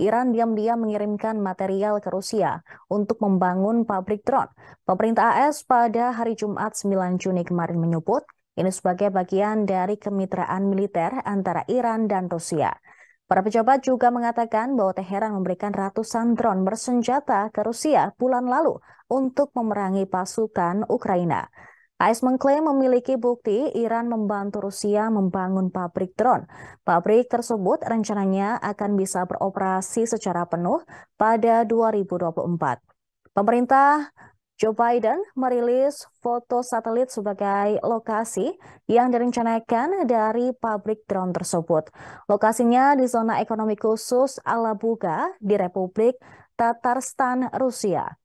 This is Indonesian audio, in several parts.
Iran diam-diam mengirimkan material ke Rusia untuk membangun pabrik drone. Pemerintah AS pada hari Jumat 9 Juni kemarin menyebut ini sebagai bagian dari kemitraan militer antara Iran dan Rusia. Para pejabat juga mengatakan bahwa Teheran memberikan ratusan drone bersenjata ke Rusia bulan lalu untuk memerangi pasukan Ukraina. AS mengklaim memiliki bukti Iran membantu Rusia membangun pabrik drone. Pabrik tersebut rencananya akan bisa beroperasi secara penuh pada 2024. Pemerintah Joe Biden merilis foto satelit sebagai lokasi yang direncanakan dari pabrik drone tersebut. Lokasinya di zona ekonomi khusus Alabuga di Republik Tatarstan, Rusia.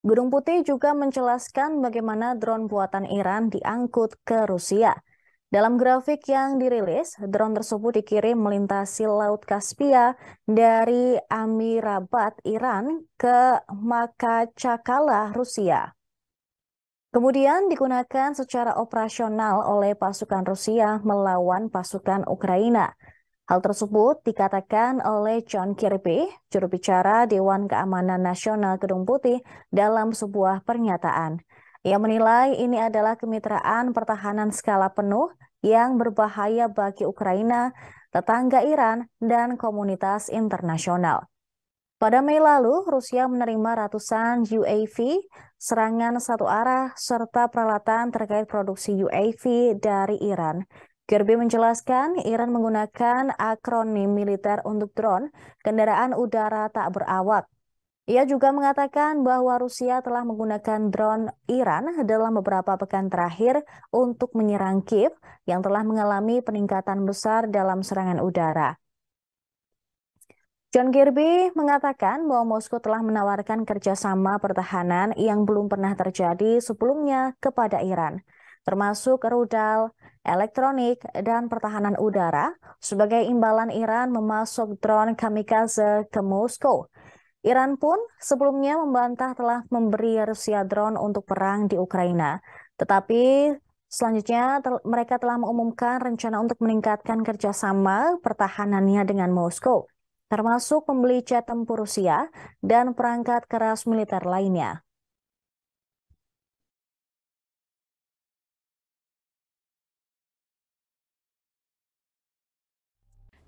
Gedung Putih juga menjelaskan bagaimana drone buatan Iran diangkut ke Rusia. Dalam grafik yang dirilis, drone tersebut dikirim melintasi Laut Kaspia dari Amirabad, Iran ke Makachakala, Rusia. Kemudian digunakan secara operasional oleh pasukan Rusia melawan pasukan Ukraina. Hal tersebut dikatakan oleh John Kirby, juru bicara Dewan Keamanan Nasional Gedung Putih dalam sebuah pernyataan. Ia menilai ini adalah kemitraan pertahanan skala penuh yang berbahaya bagi Ukraina, tetangga Iran, dan komunitas internasional. Pada Mei lalu, Rusia menerima ratusan UAV, serangan satu arah, serta peralatan terkait produksi UAV dari Iran. Kirby menjelaskan Iran menggunakan akronim militer untuk drone kendaraan udara tak berawak. Ia juga mengatakan bahwa Rusia telah menggunakan drone Iran dalam beberapa pekan terakhir untuk menyerang Kiev yang telah mengalami peningkatan besar dalam serangan udara. John Kirby mengatakan bahwa Moskow telah menawarkan kerjasama pertahanan yang belum pernah terjadi sebelumnya kepada Iran termasuk rudal, elektronik, dan pertahanan udara sebagai imbalan Iran memasok drone kamikaze ke Moskow. Iran pun sebelumnya membantah telah memberi Rusia drone untuk perang di Ukraina. Tetapi selanjutnya tel mereka telah mengumumkan rencana untuk meningkatkan kerjasama pertahanannya dengan Moskow, termasuk membeli jet tempur Rusia dan perangkat keras militer lainnya.